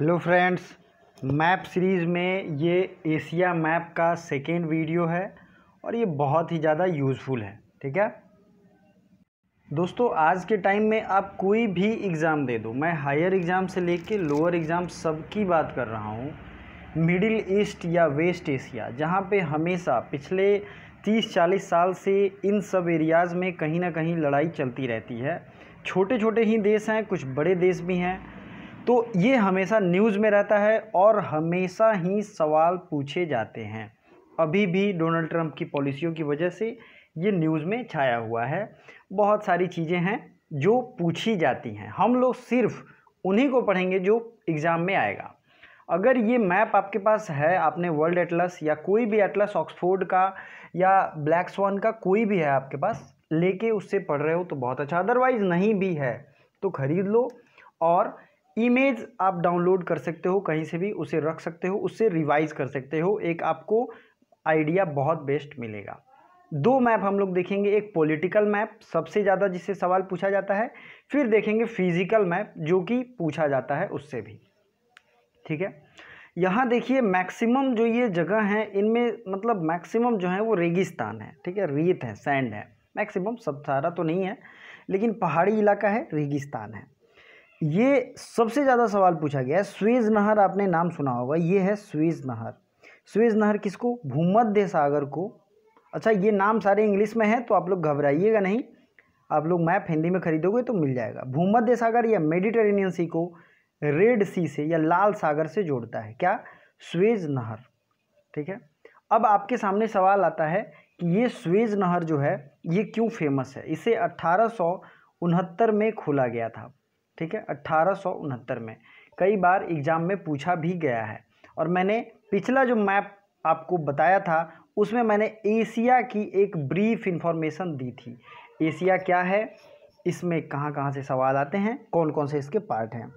hello friends map series में ये Asia map का सेकेंड वीडियो है और ये बहुत ही ज़्यादा यूज़फुल है ठीक है दोस्तों आज के टाइम में आप कोई भी एग्ज़ाम दे दो मैं हायर एग्ज़ाम से लेके लोअर एग्ज़ाम सब की बात कर रहा हूँ मिडिल ईस्ट या वेस्ट एशिया जहाँ पे हमेशा पिछले तीस चालीस साल से इन सब एरियाज़ में कहीं ना कहीं लड़ाई चलती रहती है छोटे छोटे ही देश हैं कुछ बड़े देश भी हैं तो ये हमेशा न्यूज़ में रहता है और हमेशा ही सवाल पूछे जाते हैं अभी भी डोनाल्ड ट्रंप की पॉलिसियों की वजह से ये न्यूज़ में छाया हुआ है बहुत सारी चीज़ें हैं जो पूछी जाती हैं हम लोग सिर्फ उन्हीं को पढ़ेंगे जो एग्ज़ाम में आएगा अगर ये मैप आपके पास है आपने वर्ल्ड एटलस या कोई भी एटलस ऑक्सफोर्ड का या ब्लैक स्वान का कोई भी है आपके पास लेके उससे पढ़ रहे हो तो बहुत अच्छा अदरवाइज़ नहीं भी है तो ख़रीद लो और इमेज आप डाउनलोड कर सकते हो कहीं से भी उसे रख सकते हो उससे रिवाइज कर सकते हो एक आपको आइडिया बहुत बेस्ट मिलेगा दो मैप हम लोग देखेंगे एक पॉलिटिकल मैप सबसे ज़्यादा जिससे सवाल पूछा जाता है फिर देखेंगे फिजिकल मैप जो कि पूछा जाता है उससे भी ठीक है यहाँ देखिए मैक्सिमम जो ये जगह हैं इनमें मतलब मैक्सिमम जो है वो रेगिस्तान है ठीक है रेत है सैंड है मैक्सिमम सब सारा तो नहीं है लेकिन पहाड़ी इलाका है रेगिस्तान है ये सबसे ज़्यादा सवाल पूछा गया है स्वेज नहर आपने नाम सुना होगा ये है स्वेज नहर स्वेज नहर किसको भूमध्य सागर को अच्छा ये नाम सारे इंग्लिश में हैं तो आप लोग घबराइएगा नहीं आप लोग मैप हिंदी में खरीदोगे तो मिल जाएगा भूमध्य सागर या मेडिटेरेनियन सी को रेड सी से या लाल सागर से जोड़ता है क्या स्वेज नहर ठीक है अब आपके सामने सवाल आता है कि ये स्वेज नहर जो है ये क्यों फेमस है इसे अट्ठारह में खोला गया था ठीक है अट्ठारह में कई बार एग्ज़ाम में पूछा भी गया है और मैंने पिछला जो मैप आपको बताया था उसमें मैंने एशिया की एक ब्रीफ इन्फॉर्मेशन दी थी एशिया क्या है इसमें कहाँ कहाँ से सवाल आते हैं कौन कौन से इसके पार्ट हैं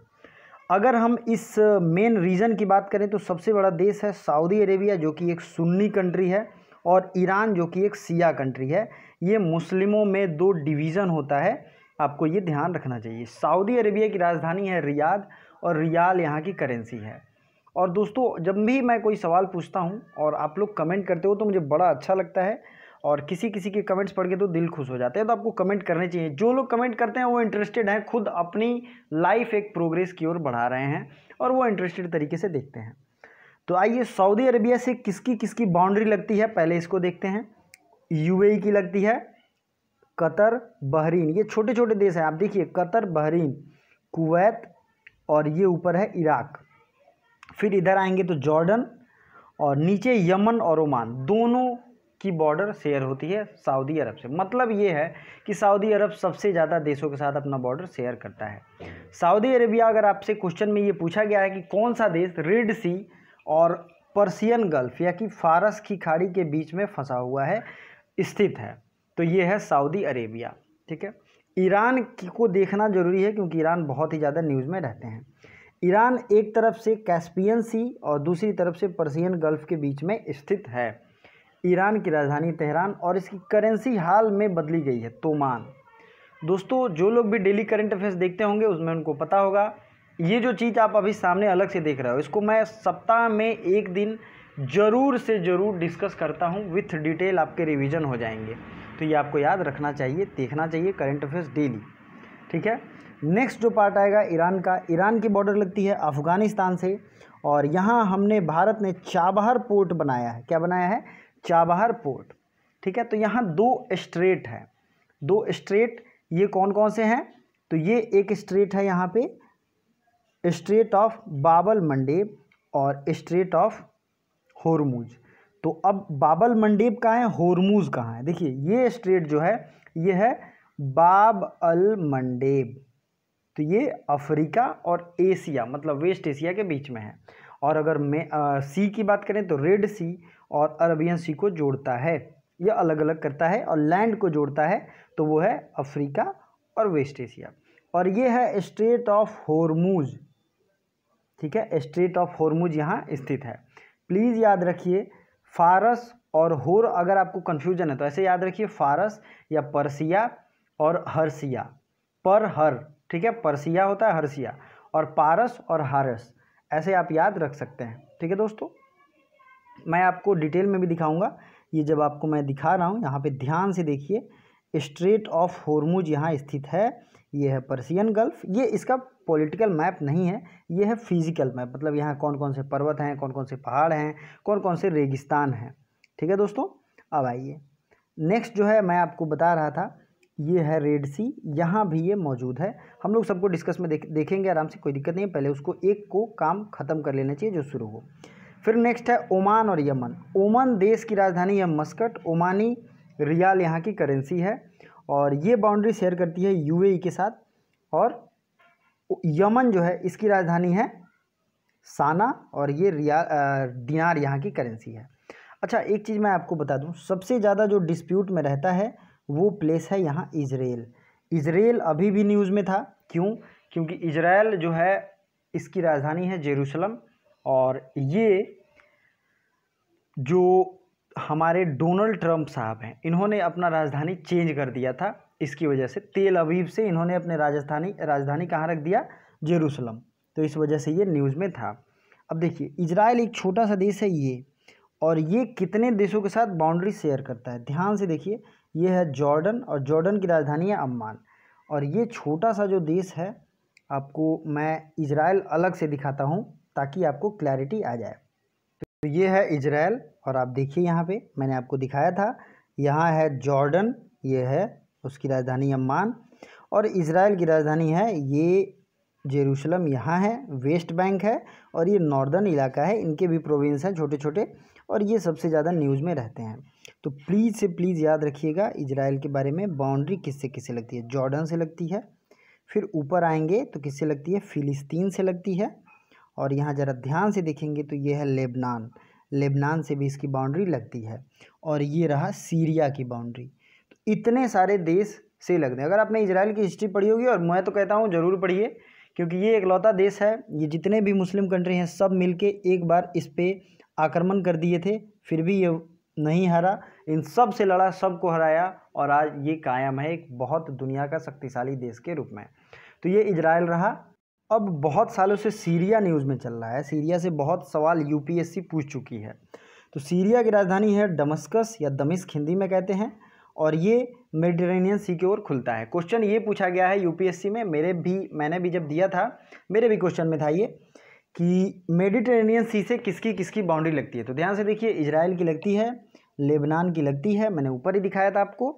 अगर हम इस मेन रीजन की बात करें तो सबसे बड़ा देश है सऊदी अरेबिया जो कि एक सुन्नी कंट्री है और ईरान जो कि एक सिया कंट्री है ये मुस्लिमों में दो डिवीज़न होता है आपको ये ध्यान रखना चाहिए सऊदी अरबिया की राजधानी है रियाद और रियाल यहाँ की करेंसी है और दोस्तों जब भी मैं कोई सवाल पूछता हूँ और आप लोग कमेंट करते हो तो मुझे बड़ा अच्छा लगता है और किसी किसी के कमेंट्स पढ़ के तो दिल खुश हो जाते हैं तो आपको कमेंट करने चाहिए जो लोग कमेंट करते हैं वो इंटरेस्टेड हैं खुद अपनी लाइफ एक प्रोग्रेस की ओर बढ़ा रहे हैं और वो इंटरेस्टेड तरीके से देखते हैं तो आइए सऊदी अरबिया से किसकी किसकी बाउंड्री लगती है पहले इसको देखते हैं यूएई की लगती है कतर बहरीन ये छोटे छोटे देश हैं आप देखिए कतर बहरीन कुवैत और ये ऊपर है इराक फिर इधर आएंगे तो जॉर्डन और नीचे यमन और ओमान दोनों की बॉर्डर शेयर होती है सऊदी अरब से मतलब ये है कि सऊदी अरब सबसे ज़्यादा देशों के साथ अपना बॉर्डर शेयर करता है सऊदी अरेबिया अगर आपसे क्वेश्चन में ये पूछा गया है कि कौन सा देश रेड सी और पर्सियन गल्फ या कि फारस की खाड़ी के बीच में फंसा हुआ है स्थित है तो ये है सऊदी अरेबिया ठीक है ईरान को देखना ज़रूरी है क्योंकि ईरान बहुत ही ज़्यादा न्यूज़ में रहते हैं ईरान एक तरफ से कैस्पियन सी और दूसरी तरफ से पर्सियन गल्फ़ के बीच में स्थित है ईरान की राजधानी तेहरान और इसकी करेंसी हाल में बदली गई है तोमान दोस्तों जो लोग भी डेली करंट अफेयर्स देखते होंगे उसमें उनको पता होगा ये जो चीज़ आप अभी सामने अलग से देख रहे हो इसको मैं सप्ताह में एक दिन ज़रूर से ज़रूर डिस्कस करता हूँ विथ डिटेल आपके रिविज़न हो जाएंगे तो ये आपको याद रखना चाहिए देखना चाहिए करंट अफेयर्स डेली ठीक है नेक्स्ट जो पार्ट आएगा ईरान का ईरान की बॉर्डर लगती है अफ़गानिस्तान से और यहाँ हमने भारत ने चाबहार पोर्ट बनाया है क्या बनाया है चाबहार पोर्ट ठीक है तो यहाँ दो स्ट्रेट है दो स्ट्रेट ये कौन कौन से हैं तो ये एक स्ट्रेट है यहाँ पे स्ट्रेट ऑफ बाबल मंडेब और स्ट्रेट ऑफ होरमुज तो अब बाबल मंडीप कहाँ है होरमूज कहाँ है देखिए ये स्ट्रेट जो है ये है बाब अल मंडेब तो ये अफ्रीका और एशिया मतलब वेस्ट एशिया के बीच में है और अगर मे सी की बात करें तो रेड सी और अरबियन सी को जोड़ता है यह अलग अलग करता है और लैंड को जोड़ता है तो वो है अफ्रीका और वेस्ट एशिया और ये है स्ट्रेट ऑफ होरमूज ठीक है स्ट्रेट ऑफ होरमूज यहाँ स्थित है प्लीज़ याद रखिए फारस और होर अगर आपको कन्फ्यूजन है तो ऐसे याद रखिए फारस या परसिया और हरसिया पर हर ठीक है परसिया होता है हरसिया और पारस और हारस ऐसे आप याद रख सकते हैं ठीक है दोस्तों मैं आपको डिटेल में भी दिखाऊंगा ये जब आपको मैं दिखा रहा हूँ यहाँ पे ध्यान से देखिए स्ट्रेट ऑफ हॉर्मूज यहाँ स्थित है ये है पर्सियन गल्फ ये इसका पॉलिटिकल मैप नहीं है ये है फिजिकल मैप मतलब यहाँ कौन कौन से पर्वत हैं कौन कौन से पहाड़ हैं कौन कौन से रेगिस्तान हैं ठीक है दोस्तों अब आइए नेक्स्ट जो है मैं आपको बता रहा था ये है रेड सी यहाँ भी ये मौजूद है हम लोग सबको डिस्कस में देख देखेंगे आराम से कोई दिक्कत नहीं है पहले उसको एक को काम ख़त्म कर लेना चाहिए जो शुरू हो फिर नेक्स्ट है ओमान और यमन ओमान देश की राजधानी है मस्कट ओमानी रियाल यहाँ की करेंसी है और ये बाउंड्री शेयर करती है यूएई e के साथ और यमन जो है इसकी राजधानी है साना और ये रिया दिनार यहाँ की करेंसी है अच्छा एक चीज़ मैं आपको बता दूँ सबसे ज़्यादा जो डिस्प्यूट में रहता है वो प्लेस है यहाँ इसराइल इसराइल अभी भी न्यूज़ में था क्यों क्योंकि इसराइल जो है इसकी राजधानी है जेरूसलम और ये जो हमारे डोनाल्ड ट्रंप साहब हैं इन्होंने अपना राजधानी चेंज कर दिया था इसकी वजह से तेल अबीब से इन्होंने अपने राजस्थानी राजधानी कहाँ रख दिया जेरूसलम तो इस वजह से ये न्यूज़ में था अब देखिए इजराइल एक छोटा सा देश है ये और ये कितने देशों के साथ बाउंड्री शेयर करता है ध्यान से देखिए ये है जॉर्डन और जॉर्डन की राजधानी है अम्मान और ये छोटा सा जो देश है आपको मैं इजराइल अलग से दिखाता हूँ ताकि आपको क्लैरिटी आ जाए तो ये है इजराइल और आप देखिए यहाँ पे मैंने आपको दिखाया था यहाँ है जॉर्डन ये है उसकी राजधानी अम्मान और इसराइल की राजधानी है ये जेरूशलम यहाँ है वेस्ट बैंक है और ये नॉर्दर्न इलाका है इनके भी प्रोविंस हैं छोटे छोटे और ये सबसे ज़्यादा न्यूज़ में रहते हैं तो प्लीज़ से प्लीज़ याद रखिएगा इसराइल के बारे में बाउंड्री किससे किससे लगती है जॉर्डन से लगती है फिर ऊपर आएंगे तो किससे लगती है फ़िलिस्तीन से लगती है और यहाँ ज़रा ध्यान से देखेंगे तो ये है लेबनान लेबनान से भी इसकी बाउंड्री लगती है और ये रहा सीरिया की बाउंड्री तो इतने सारे देश से लगते हैं अगर आपने इसराइल की हिस्ट्री पढ़ी होगी और मैं तो कहता हूँ ज़रूर पढ़िए क्योंकि ये लौता देश है ये जितने भी मुस्लिम कंट्री हैं सब मिल एक बार इस पर आक्रमण कर दिए थे फिर भी ये नहीं हरा इन सब से लड़ा सबको हराया और आज ये कायम है एक बहुत दुनिया का शक्तिशाली देश के रूप में तो ये इजराइल रहा अब बहुत सालों से सीरिया न्यूज़ में चल रहा है सीरिया से बहुत सवाल यूपीएससी पूछ चुकी है तो सीरिया की राजधानी है डमस्कस या दमिस्क हिंदी में कहते हैं और ये मेडिटेरेनियन सी की ओर खुलता है क्वेश्चन ये पूछा गया है यूपीएससी में मेरे भी मैंने भी जब दिया था मेरे भी क्वेश्चन में था ये कि मेडिटेरेनियन सी से किसकी किसकी बाउंड्री लगती है तो ध्यान से देखिए इसराइल की लगती है लेबनान की लगती है मैंने ऊपर ही दिखाया था आपको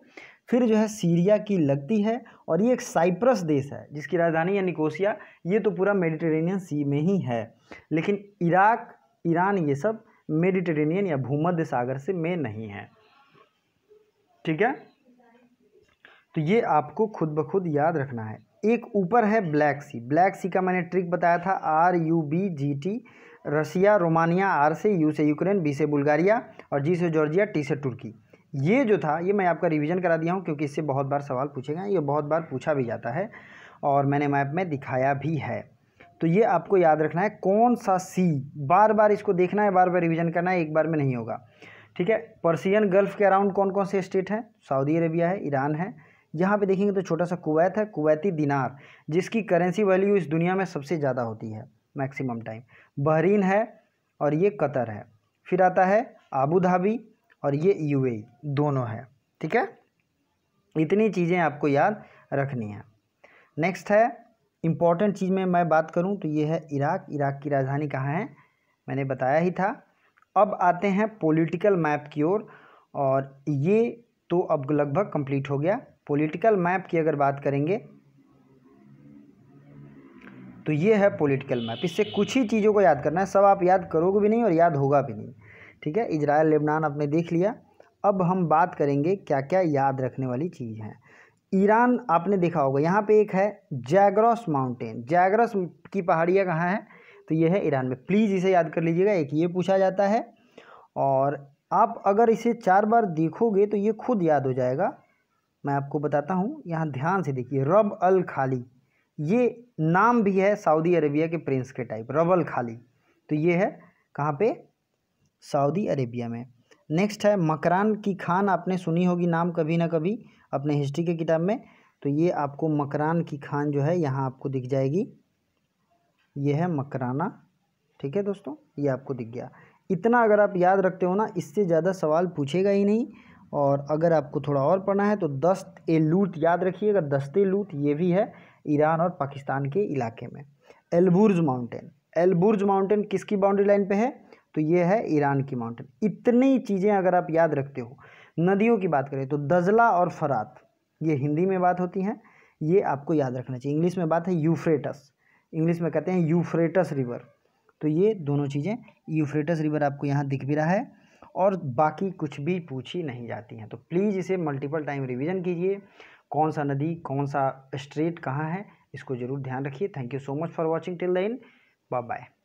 फिर जो है सीरिया की लगती है और ये एक साइप्रस देश है जिसकी राजधानी या निकोसिया ये तो पूरा मेडिटेरेनियन सी में ही है लेकिन इराक ईरान ये सब मेडिटेरेनियन या भूमध्य सागर से में नहीं है ठीक है तो ये आपको खुद ब खुद याद रखना है एक ऊपर है ब्लैक सी ब्लैक सी का मैंने ट्रिक बताया था R U B G T Russia Romania R से यू से यूक्रेन बी से बुल्गारिया और जी से जॉर्जिया टी से तुर्की ये जो था ये मैं आपका रिवीजन करा दिया हूँ क्योंकि इससे बहुत बार सवाल पूछे गए ये बहुत बार पूछा भी जाता है और मैंने मैप में दिखाया भी है तो ये आपको याद रखना है कौन सा सी बार बार इसको देखना है बार बार रिवीजन करना है एक बार में नहीं होगा ठीक है पर्सियन गल्फ़ के अराउंड कौन कौन से स्टेट हैं सऊदी अरेबिया है ईरान है यहाँ पे देखेंगे तो छोटा सा कुवैत है कुवैती दिनार जिसकी करेंसी वैल्यू इस दुनिया में सबसे ज़्यादा होती है मैक्सिमम टाइम बहरीन है और ये कतर है फिर आता है आबू धाबी और ये यू दोनों है ठीक है इतनी चीज़ें आपको याद रखनी है नेक्स्ट है इम्पॉर्टेंट चीज़ में मैं बात करूं तो ये है इराक इराक की राजधानी कहाँ है मैंने बताया ही था अब आते हैं पॉलिटिकल मैप की ओर और, और ये तो अब लगभग कंप्लीट हो गया पॉलिटिकल मैप की अगर बात करेंगे तो ये है पॉलिटिकल मैप इससे कुछ ही चीज़ों को याद करना है सब आप याद करोगे भी नहीं और याद होगा भी नहीं ठीक है इजराइल लेबनान आपने देख लिया अब हम बात करेंगे क्या क्या याद रखने वाली चीज़ है ईरान आपने देखा होगा यहाँ पे एक है जैगरस माउंटेन जैगरस की पहाड़ियाँ कहाँ हैं तो ये है ईरान में प्लीज़ इसे याद कर लीजिएगा एक ये पूछा जाता है और आप अगर इसे चार बार देखोगे तो ये खुद याद हो जाएगा मैं आपको बताता हूँ यहाँ ध्यान से देखिए रब अल खाली ये नाम भी है सऊदी अरबिया के प्रिंस के टाइप रब अल खाली तो ये है कहाँ पे सऊदी अरेबिया में नेक्स्ट है मकरान की खान आपने सुनी होगी नाम कभी ना कभी अपने हिस्ट्री के किताब में तो ये आपको मकरान की खान जो है यहाँ आपको दिख जाएगी ये है मकराना ठीक है दोस्तों ये आपको दिख गया इतना अगर आप याद रखते हो ना इससे ज़्यादा सवाल पूछेगा ही नहीं और अगर आपको थोड़ा और पढ़ना है तो दस्त ए लूट याद रखिएगा दस्त ए लूट ये भी है ईरान और पाकिस्तान के इलाके में एलबुर्ज माउंटेन एलबुर्ज माउंटेन किसकी बाउंड्री लाइन पे है तो ये है ईरान की माउंटेन इतनी चीज़ें अगर आप याद रखते हो नदियों की बात करें तो दजला और फरात ये हिंदी में बात होती हैं ये आपको याद रखना चाहिए इंग्लिश में बात है यूफ्रेटस इंग्लिश में कहते हैं यूफ्रेटस रिवर तो ये दोनों चीज़ें यूफ्रेटस रिवर आपको यहाँ दिख भी रहा है और बाकी कुछ भी पूछी नहीं जाती हैं तो प्लीज़ इसे मल्टीपल टाइम रिवीजन कीजिए कौन सा नदी कौन सा स्ट्रेट कहाँ है इसको ज़रूर ध्यान रखिए thank you so much for watching till the end bye bye